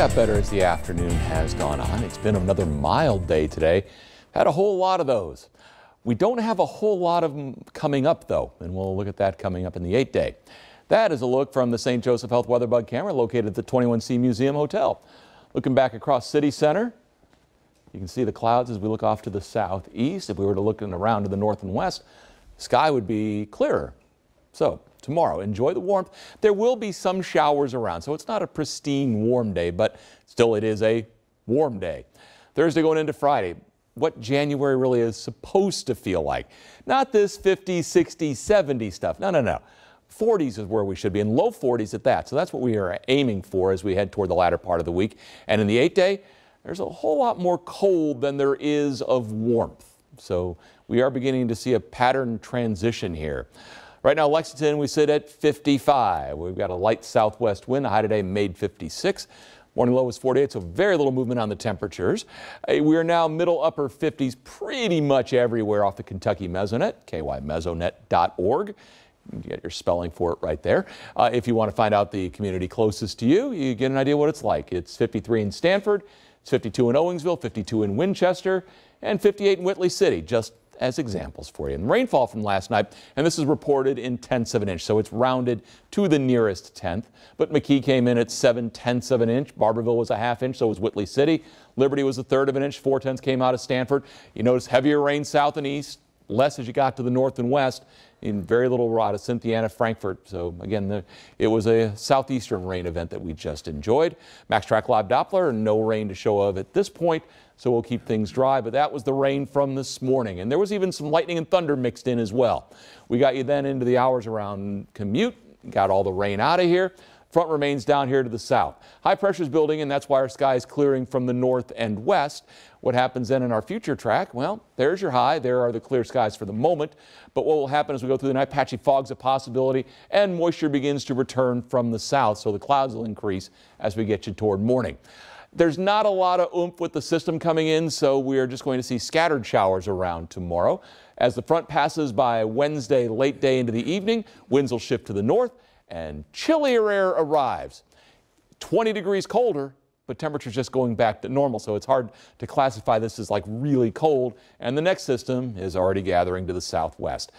got better as the afternoon has gone on. It's been another mild day today. Had a whole lot of those. We don't have a whole lot of them coming up, though, and we'll look at that coming up in the 8 day. That is a look from the St. Joseph Health Weatherbug camera located at the 21C Museum Hotel. Looking back across City Center, you can see the clouds as we look off to the southeast. If we were to look around to the north and west, sky would be clearer. So tomorrow, enjoy the warmth. There will be some showers around, so it's not a pristine warm day, but still it is a warm day. Thursday going into Friday, what January really is supposed to feel like. Not this 50, 60, 70 stuff. No, no, no. 40s is where we should be, in low 40s at that. So that's what we are aiming for as we head toward the latter part of the week. And in the eight day, there's a whole lot more cold than there is of warmth. So we are beginning to see a pattern transition here. Right now, Lexington, we sit at 55. We've got a light southwest wind. The high today made 56. Morning low was 48, so very little movement on the temperatures. Uh, we are now middle upper 50s pretty much everywhere off the Kentucky Mesonet, kymesonet.org. You get your spelling for it right there. Uh, if you want to find out the community closest to you, you get an idea what it's like. It's 53 in Stanford, it's 52 in Owensville, 52 in Winchester, and 58 in Whitley City, just as examples for you. And rainfall from last night, and this is reported in tenths of an inch, so it's rounded to the nearest tenth. But McKee came in at seven tenths of an inch. Barberville was a half inch, so was Whitley City. Liberty was a third of an inch. Four tenths came out of Stanford. You notice heavier rain south and east, less as you got to the north and west in very little rot Cynthia, Cynthiana Frankfurt. So again, the, it was a southeastern rain event that we just enjoyed. Max Track Live Doppler, no rain to show of at this point, so we'll keep things dry. But that was the rain from this morning, and there was even some lightning and thunder mixed in as well. We got you then into the hours around commute, got all the rain out of here. Front remains down here to the south. High pressure is building, and that's why our sky is clearing from the north and west. What happens then in our future track? Well, there's your high. There are the clear skies for the moment. But what will happen as we go through the night, patchy fog's a possibility, and moisture begins to return from the south, so the clouds will increase as we get you toward morning. There's not a lot of oomph with the system coming in, so we are just going to see scattered showers around tomorrow. As the front passes by Wednesday late day into the evening, winds will shift to the north and chillier air arrives. 20 degrees colder, but temperature's just going back to normal, so it's hard to classify this as like really cold, and the next system is already gathering to the southwest.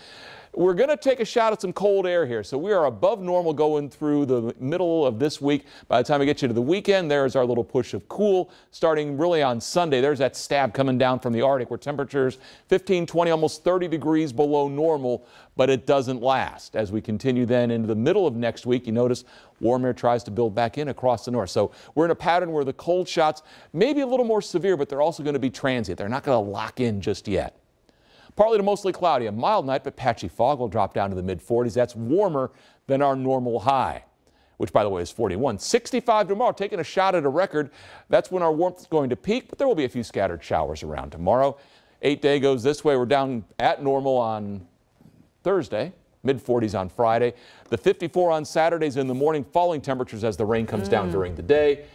We're going to take a shot at some cold air here. So we are above normal going through the middle of this week. By the time we get you to the weekend, there's our little push of cool starting really on Sunday. There's that stab coming down from the Arctic where temperatures 15, 20, almost 30 degrees below normal, but it doesn't last. As we continue then into the middle of next week, you notice warm air tries to build back in across the north. So we're in a pattern where the cold shots may be a little more severe, but they're also going to be transient. They're not going to lock in just yet. Partly to mostly cloudy, a mild night, but patchy fog will drop down to the mid 40s. That's warmer than our normal high, which by the way is 41. 65 tomorrow, taking a shot at a record. That's when our warmth is going to peak, but there will be a few scattered showers around tomorrow. Eight day goes this way. We're down at normal on Thursday mid 40s on Friday. The 54 on Saturdays in the morning, falling temperatures as the rain comes mm. down hmm. during the day.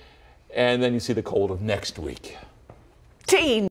And then you see the cold of next week. Teen.